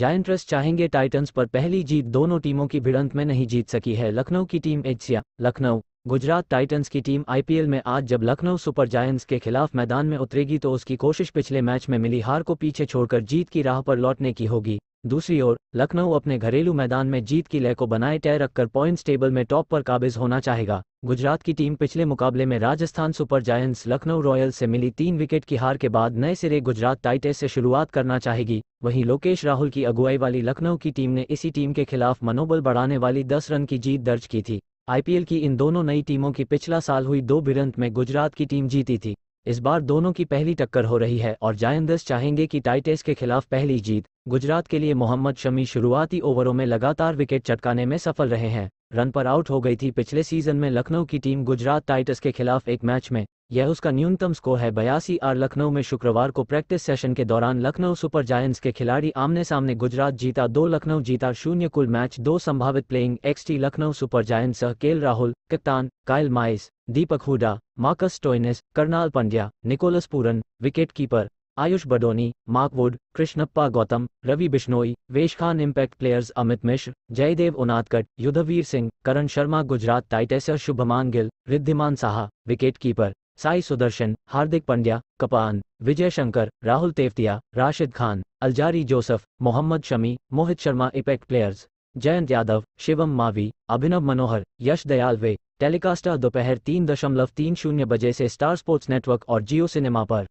जायंट्रस चाहेंगे टाइटंस पर पहली जीत दोनों टीमों की भिड़ंत में नहीं जीत सकी है लखनऊ की टीम एचिया लखनऊ गुजरात टाइटंस की टीम आईपीएल में आज जब लखनऊ सुपर जायंट्स के खिलाफ मैदान में उतरेगी तो उसकी कोशिश पिछले मैच में मिली हार को पीछे छोड़कर जीत की राह पर लौटने की होगी दूसरी ओर लखनऊ अपने घरेलू मैदान में जीत की लय को बनाए तय रखकर पॉइंट्स टेबल में टॉप पर काबिज होना चाहेगा गुजरात की टीम पिछले मुकाबले में Rajasthan Super Giants Lucknow Royals से मिली तीन विकेट की हार के बाद नए सिरे गुजरात टाइटस से शुरुआत करना चाहेगी वहीं लोकेश राहुल की अगुवाई वाली लखनऊ की टीम ने इसी टीम के खिलाफ मनोबल बढ़ाने वाली 10 रन की जीत दर्ज की थी आईपीएल की इन दोनों नई टीमों की पिछला साल हुई दो भिरंत में गुजरात की टीम जीती थी इस बार दोनों की पहली टक्कर हो रही है और जायंदस चाहेंगे कि टाइटेस के खिलाफ पहली जीत गुजरात के लिए मोहम्मद शमी शुरुआती ओवरों में लगातार विकेट चटकाने में सफल रहे हैं रन पर आउट हो गई थी पिछले सीजन में लखनऊ की टीम गुजरात टाइटस के खिलाफ एक मैच में यह उसका न्यूनतम स्कोर है बयासी आर लखनऊ में शुक्रवार को प्रैक्टिस सेशन के दौरान लखनऊ सुपर जायंट्स के खिलाड़ी आमने सामने गुजरात जीता दो लखनऊ जीता शून्य कुल मैच दो संभावित प्लेइंग एक्सटी लखनऊ सुपर जायंट्स सह केल राहुल कप्तान Kyle Mayers Deepak Hooda Marcus Stoinis Krunal Pandya Nicholas Pooran wicket keeper Ayush Badoni Mark Wood Krishnappa Gowtham Ravi Bishnoi Avesh Khan impact players Amit Mishra Jaydev Unadkat Yudhvir Singh Karan Sharma Gujarat टाइटेसर शुभमान गिल रिद्धिमान साहा विकेट कीपर साई सुदर्शन हार्दिक पंड्या कपान Vijay Shankar Rahul Tewatia Rashid Khan Alzarri Joseph Mohammed Shami Mohit Sharma effect players Jayant Yadav Shivam Mavi Abhinav Manohar Yash Dayal वे टेलीकास्टर दोपहर तीन दशमलव तीन शून्य बजे से स्टार स्पोर्ट्स नेटवर्क और जियो सिनेमा पर